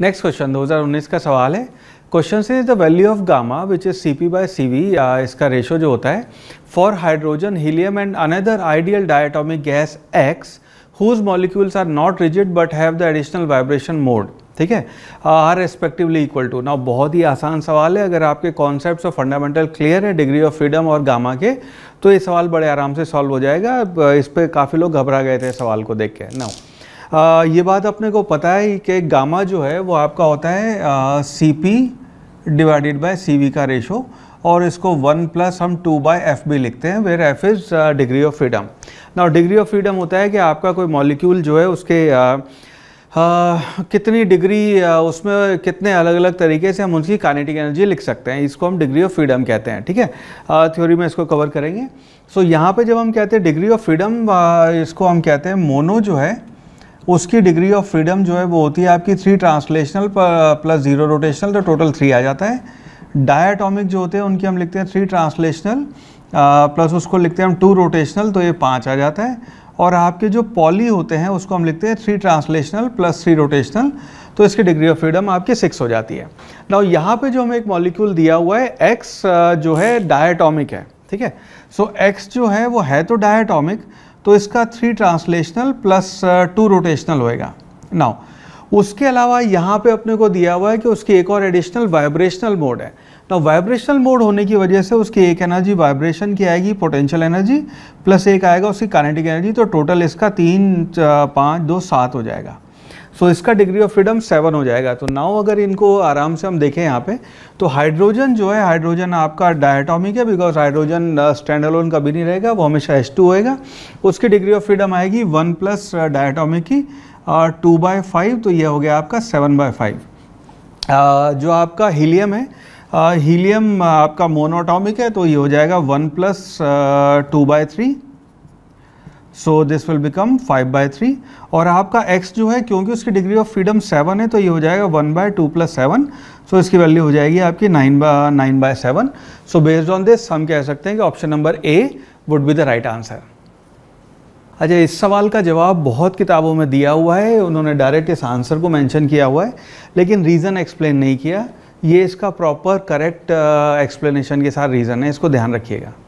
next question 2019 का सवाल है क्वेश्चन से the value of gamma which is C P by C V या इसका रेशो जो होता है for hydrogen helium and another ideal diatomic gas X whose molecules are not rigid but have the additional vibration mode ठीक है are respectively equal to now बहुत ही आसान सवाल है अगर आपके कॉन्सेप्ट और फंडामेंटल क्लियर है डिग्री ऑफ फ्रीडम और गामा के तो ये सवाल बड़े आराम से सॉल्व हो जाएगा इस पर काफ़ी लोग घबरा गए थे सवाल को देख के नाउ ये बात अपने को पता है कि गामा जो है वो आपका होता है C P divided by C V का रेशो और इसको वन प्लस हम टू बाई एफ भी लिखते हैं where F is degree of freedom ना डिग्री ऑफ फ्रीडम होता है कि आपका कोई मॉलिक्यूल जो है उसके आ, Uh, कितनी डिग्री uh, उसमें कितने अलग अलग तरीके से हम उनकी कानेटिक एनर्जी लिख सकते हैं इसको हम डिग्री ऑफ फ्रीडम कहते हैं ठीक है थ्योरी में इसको कवर करेंगे सो so, यहाँ पे जब हम कहते हैं डिग्री ऑफ फ्रीडम इसको हम कहते हैं मोनो जो है उसकी डिग्री ऑफ फ्रीडम जो है वो होती है आपकी three translational plus zero rotational तो टोटल थ्री आ जाता है डायाटॉमिक जो होते हैं उनकी हम लिखते हैं थ्री ट्रांसलेशनल प्लस उसको लिखते हैं हम टू रोटेशनल तो ये पाँच आ जाता है और आपके जो पॉली होते हैं उसको हम लिखते हैं three translational plus three rotational तो इसकी डिग्री ऑफ फ्रीडम आपकी सिक्स हो जाती है ना यहाँ पे जो हमें एक मॉलिक्यूल दिया हुआ है एक्स जो है डायाटोमिक है ठीक है सो एक्स जो है वो है तो डायाटॉमिक तो इसका three translational plus two rotational होएगा नाउ उसके अलावा यहाँ पे अपने को दिया हुआ है कि उसकी एक और एडिशनल वाइब्रेशनल मोड है तो वाइब्रेशनल मोड होने की वजह से उसकी एक एनर्जी वाइब्रेशन की आएगी पोटेंशियल एनर्जी प्लस एक आएगा उसकी कानेटिक एनर्जी तो टोटल इसका तीन uh, पाँच दो सात हो जाएगा सो so, इसका डिग्री ऑफ फ्रीडम सेवन हो जाएगा तो नाउ अगर इनको आराम से हम देखें यहाँ पे तो हाइड्रोजन जो है हाइड्रोजन आपका डायटोमिक है बिकॉज हाइड्रोजन स्टैंड अलोन कभी नहीं रहेगा वो हमेशा एस टू होएगा उसकी डिग्री ऑफ फ्रीडम आएगी वन प्लस डायटोमिक की और टू बाय फाइव तो यह हो गया आपका सेवन बाय फाइव जो आपका हीलियम है हीलियम uh, आपका मोनोटॉमिक है तो ये हो जाएगा one plus two by three so this will become five by three और आपका एक्स जो है क्योंकि उसकी डिग्री ऑफ फ्रीडम सेवन है तो ये हो जाएगा one by two plus seven so इसकी वैल्यू हो जाएगी आपकी नाइन बा nine by seven so based on this हम कह सकते हैं कि option number A would be the right answer अच्छा इस सवाल का जवाब बहुत किताबों में दिया हुआ है उन्होंने डायरेक्ट इस आंसर को मैंशन किया हुआ है लेकिन रीज़न एक्सप्लेन नहीं किया ये इसका प्रॉपर करेक्ट एक्सप्लेनेशन के साथ रीज़न है इसको ध्यान रखिएगा